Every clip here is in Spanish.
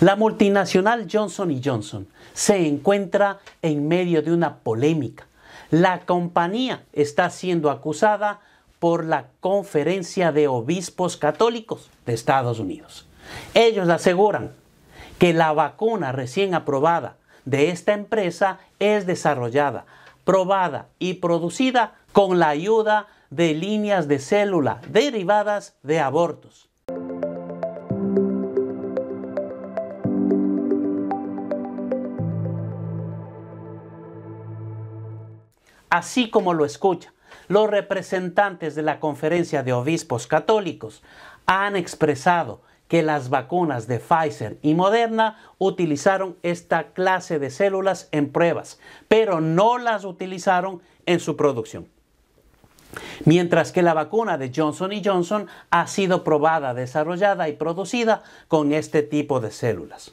La multinacional Johnson Johnson se encuentra en medio de una polémica. La compañía está siendo acusada por la Conferencia de Obispos Católicos de Estados Unidos. Ellos aseguran que la vacuna recién aprobada de esta empresa es desarrollada, probada y producida con la ayuda de líneas de célula derivadas de abortos. así como lo escucha. Los representantes de la Conferencia de Obispos Católicos han expresado que las vacunas de Pfizer y Moderna utilizaron esta clase de células en pruebas, pero no las utilizaron en su producción. Mientras que la vacuna de Johnson Johnson ha sido probada, desarrollada y producida con este tipo de células.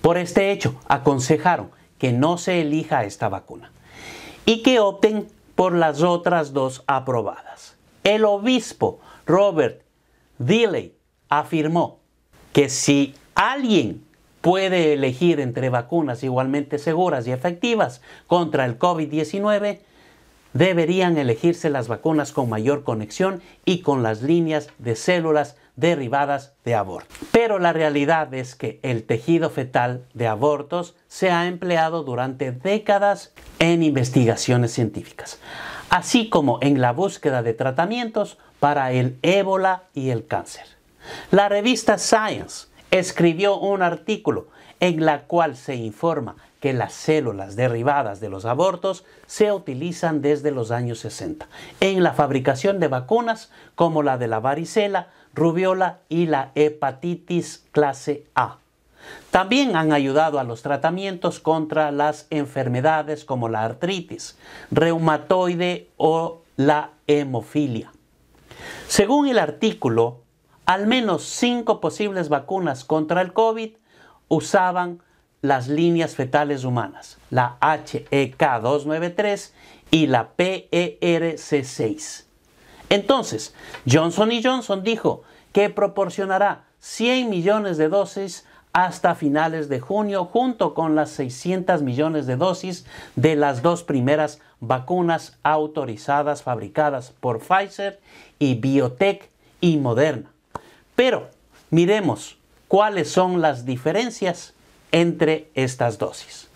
Por este hecho, aconsejaron que no se elija esta vacuna y que opten por las otras dos aprobadas. El obispo Robert Dilley afirmó que si alguien puede elegir entre vacunas igualmente seguras y efectivas contra el COVID-19, deberían elegirse las vacunas con mayor conexión y con las líneas de células derivadas de abortos, Pero la realidad es que el tejido fetal de abortos se ha empleado durante décadas en investigaciones científicas, así como en la búsqueda de tratamientos para el ébola y el cáncer. La revista Science escribió un artículo en la cual se informa que las células derivadas de los abortos se utilizan desde los años 60 en la fabricación de vacunas como la de la varicela, rubiola y la hepatitis clase A. También han ayudado a los tratamientos contra las enfermedades como la artritis, reumatoide o la hemofilia. Según el artículo, al menos cinco posibles vacunas contra el COVID usaban las líneas fetales humanas, la HEK293 y la PERC6. Entonces, Johnson Johnson dijo que proporcionará 100 millones de dosis hasta finales de junio, junto con las 600 millones de dosis de las dos primeras vacunas autorizadas fabricadas por Pfizer y Biotech y Moderna. Pero miremos cuáles son las diferencias entre estas dosis.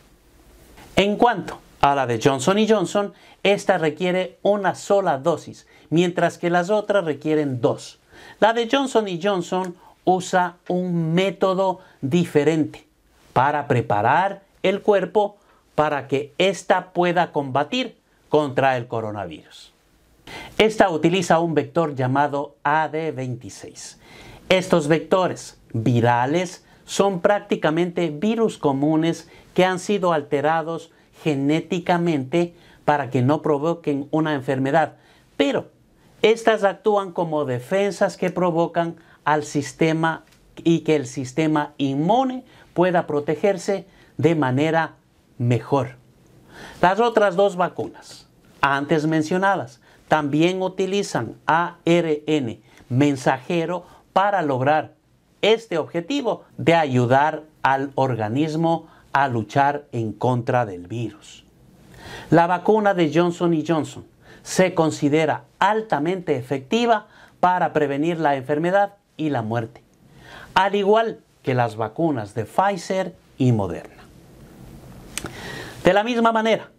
En cuanto a la de Johnson y Johnson, esta requiere una sola dosis, mientras que las otras requieren dos. La de Johnson y Johnson usa un método diferente para preparar el cuerpo para que ésta pueda combatir contra el coronavirus. Esta utiliza un vector llamado AD26. Estos vectores virales son prácticamente virus comunes que han sido alterados genéticamente para que no provoquen una enfermedad. Pero estas actúan como defensas que provocan al sistema y que el sistema inmune pueda protegerse de manera mejor. Las otras dos vacunas antes mencionadas también utilizan ARN mensajero para lograr este objetivo de ayudar al organismo a luchar en contra del virus. La vacuna de Johnson Johnson se considera altamente efectiva para prevenir la enfermedad y la muerte, al igual que las vacunas de Pfizer y Moderna. De la misma manera,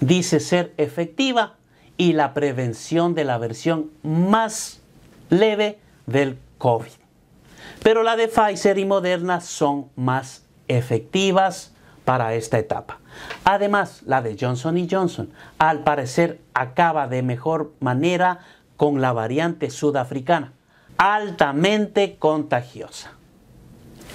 dice ser efectiva y la prevención de la versión más leve del COVID. Pero la de Pfizer y Moderna son más efectivas para esta etapa. Además, la de Johnson Johnson al parecer acaba de mejor manera con la variante sudafricana, altamente contagiosa.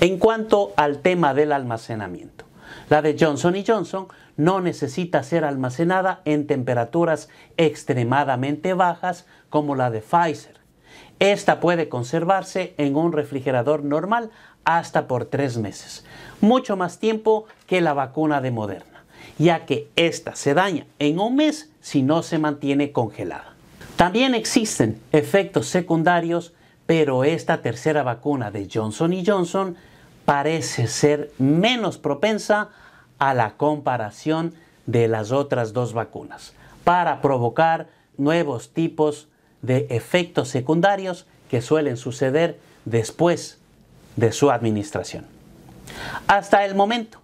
En cuanto al tema del almacenamiento, la de Johnson Johnson no necesita ser almacenada en temperaturas extremadamente bajas como la de Pfizer. Esta puede conservarse en un refrigerador normal hasta por tres meses, mucho más tiempo que la vacuna de Moderna, ya que ésta se daña en un mes si no se mantiene congelada. También existen efectos secundarios, pero esta tercera vacuna de Johnson Johnson parece ser menos propensa a la comparación de las otras dos vacunas para provocar nuevos tipos de efectos secundarios que suelen suceder después de su administración. Hasta el momento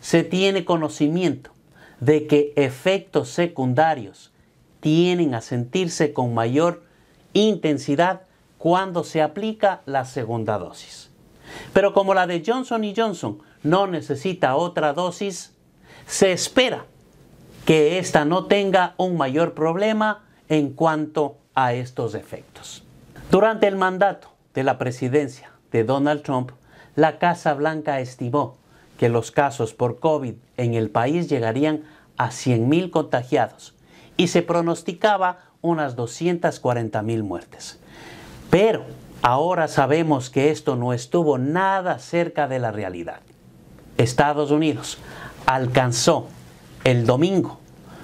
se tiene conocimiento de que efectos secundarios tienen a sentirse con mayor intensidad cuando se aplica la segunda dosis. Pero como la de Johnson y Johnson no necesita otra dosis, se espera que ésta no tenga un mayor problema en cuanto a estos efectos. Durante el mandato de la presidencia Donald Trump, la Casa Blanca estimó que los casos por COVID en el país llegarían a 100.000 contagiados y se pronosticaba unas 240.000 muertes. Pero ahora sabemos que esto no estuvo nada cerca de la realidad. Estados Unidos alcanzó el domingo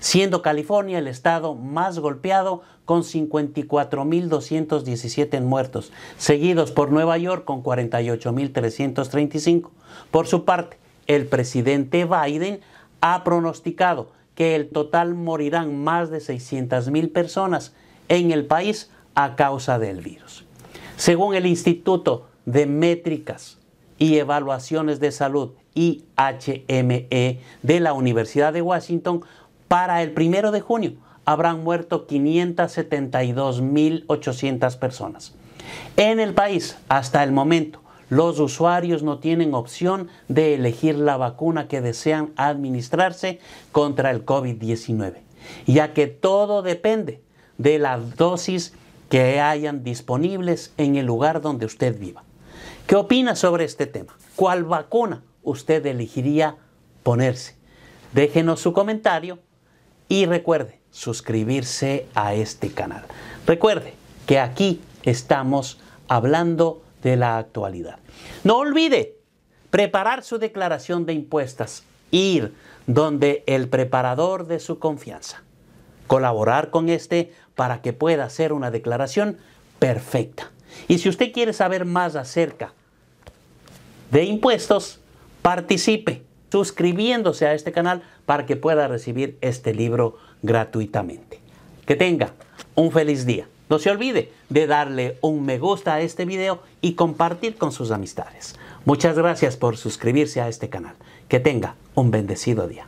siendo California el estado más golpeado con 54.217 muertos, seguidos por Nueva York con 48.335. Por su parte, el presidente Biden ha pronosticado que el total morirán más de 600.000 personas en el país a causa del virus. Según el Instituto de Métricas y Evaluaciones de Salud, IHME, de la Universidad de Washington, para el primero de junio habrán muerto 572.800 personas. En el país, hasta el momento, los usuarios no tienen opción de elegir la vacuna que desean administrarse contra el COVID-19, ya que todo depende de las dosis que hayan disponibles en el lugar donde usted viva. ¿Qué opina sobre este tema? ¿Cuál vacuna usted elegiría ponerse? Déjenos su comentario y recuerde, suscribirse a este canal. Recuerde que aquí estamos hablando de la actualidad. No olvide preparar su declaración de impuestos, ir donde el preparador de su confianza, colaborar con este para que pueda hacer una declaración perfecta. Y si usted quiere saber más acerca de impuestos, participe suscribiéndose a este canal para que pueda recibir este libro gratuitamente. Que tenga un feliz día. No se olvide de darle un me gusta a este video y compartir con sus amistades. Muchas gracias por suscribirse a este canal. Que tenga un bendecido día.